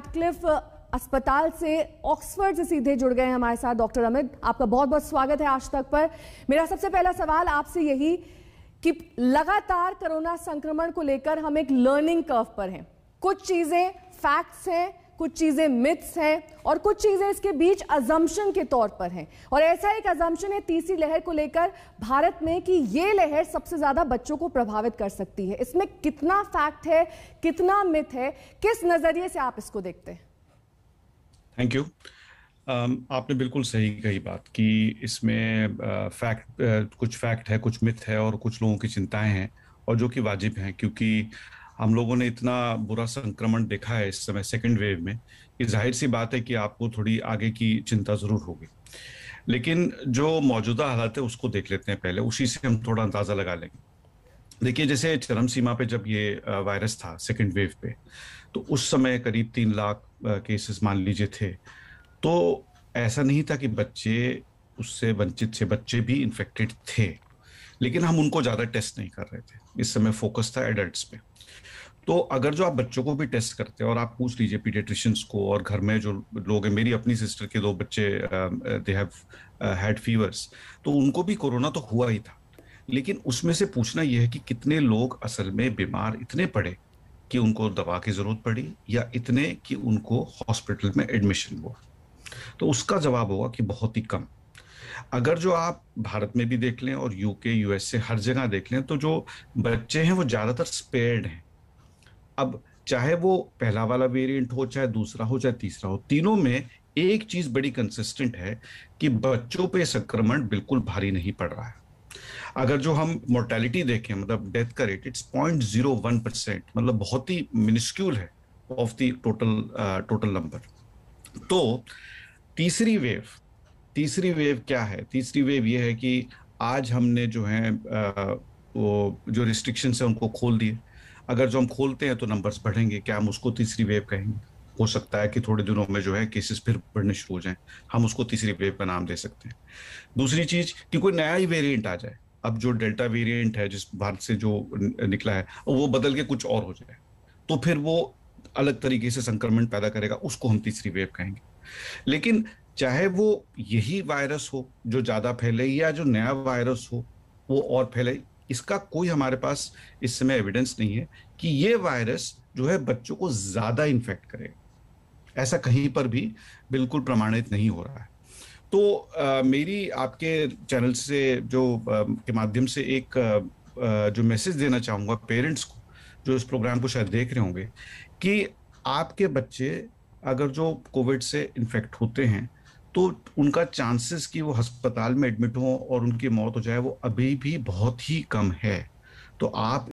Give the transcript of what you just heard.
Ratcliffe uh, अस्पताल से Oxford से सीधे जुड़ गए हमारे साथ डॉक्टर अमित आपका बहुत बहुत स्वागत है आज तक पर मेरा सबसे पहला सवाल आपसे यही कि लगातार कोरोना संक्रमण को लेकर हम एक लर्निंग कर्व पर हैं कुछ चीजें फैक्ट्स हैं कुछ चीज़ें मिथ्स हैं और कुछ चीज़ें इसके बीच अजम्पन के तौर पर हैं और ऐसा एक अजम्पन है तीसरी लहर को लेकर भारत में कि ये लहर सबसे ज़्यादा बच्चों को प्रभावित कर सकती है इसमें कितना फैक्ट है कितना मिथ है किस नज़रिए से आप इसको देखते हैं थैंक यू um, आपने बिल्कुल सही कही बात कि इसमें फैक्ट uh, uh, कुछ फैक्ट है कुछ मिथ है और कुछ लोगों की चिंताएं हैं और जो कि वाजिब हैं क्योंकि हम लोगों ने इतना बुरा संक्रमण देखा है इस समय सेकेंड वेव में कि जाहिर सी बात है कि आपको थोड़ी आगे की चिंता जरूर होगी लेकिन जो मौजूदा हालत है उसको देख लेते हैं पहले उसी से हम थोड़ा अंदाजा लगा लेंगे देखिए जैसे चरम सीमा पे जब ये वायरस था सेकेंड वेव पे तो उस समय करीब तीन लाख केसेस मान लीजिए थे तो ऐसा नहीं था कि बच्चे उससे वंचित से बच्चे भी इन्फेक्टेड थे लेकिन हम उनको ज़्यादा टेस्ट नहीं कर रहे थे इस समय फोकस था एडल्ट पे तो अगर जो आप बच्चों को भी टेस्ट करते हैं और आप पूछ लीजिए पीडियट्रिशियंस को और घर में जो लोग हैं मेरी अपनी सिस्टर के दो बच्चे दे हैव हैड फीवर्स तो उनको भी कोरोना तो हुआ ही था लेकिन उसमें से पूछना यह है कि कितने लोग असल में बीमार इतने पड़े कि उनको दवा की जरूरत पड़ी या इतने कि उनको हॉस्पिटल में एडमिशन हुआ तो उसका जवाब होगा कि बहुत ही कम अगर जो आप भारत में भी देख लें और यूके यूएसए हर जगह देख लें तो जो बच्चे हैं वो ज़्यादातर स्पेयर्ड हैं अब चाहे वो पहला वाला वेरिएंट हो चाहे दूसरा हो चाहे तीसरा हो तीनों में एक चीज बड़ी कंसिस्टेंट है कि बच्चों पे संक्रमण बिल्कुल भारी नहीं पड़ रहा है अगर जो हम मोर्टेलिटी देखें मतलब डेथ का rate it's point zero one percent मतलब बहुत ही मिनिस्क्यूल है of the total total number तो तीसरी वेव तीसरी वेव क्या है तीसरी वेव ये है कि आज हमने जो है वो जो रिस्ट्रिक्शन है उनको खोल दिए अगर जो हम खोलते हैं तो नंबर्स बढ़ेंगे क्या हम उसको तीसरी वेव कहेंगे हो सकता है कि थोड़े दिनों में जो है केसेस फिर बढ़ने शुरू हो जाएं हम उसको तीसरी वेव का नाम दे सकते हैं दूसरी चीज कि कोई नया ही वेरिएंट आ जाए अब जो डेल्टा वेरिएंट है जिस भारत से जो निकला है वो बदल के कुछ और हो जाए तो फिर वो अलग तरीके से संक्रमण पैदा करेगा उसको हम तीसरी वेव कहेंगे लेकिन चाहे वो यही वायरस हो जो ज़्यादा फैले या जो नया वायरस हो वो और फैले इसका कोई हमारे पास इस समय एविडेंस नहीं है कि ये वायरस जो है बच्चों को ज़्यादा इन्फेक्ट करे ऐसा कहीं पर भी बिल्कुल प्रमाणित नहीं हो रहा है तो आ, मेरी आपके चैनल से जो आ, के माध्यम से एक आ, जो मैसेज देना चाहूँगा पेरेंट्स को जो इस प्रोग्राम को शायद देख रहे होंगे कि आपके बच्चे अगर जो कोविड से इन्फेक्ट होते हैं तो उनका चांसेस कि वो अस्पताल में एडमिट हों और उनकी मौत हो जाए वो अभी भी बहुत ही कम है तो आप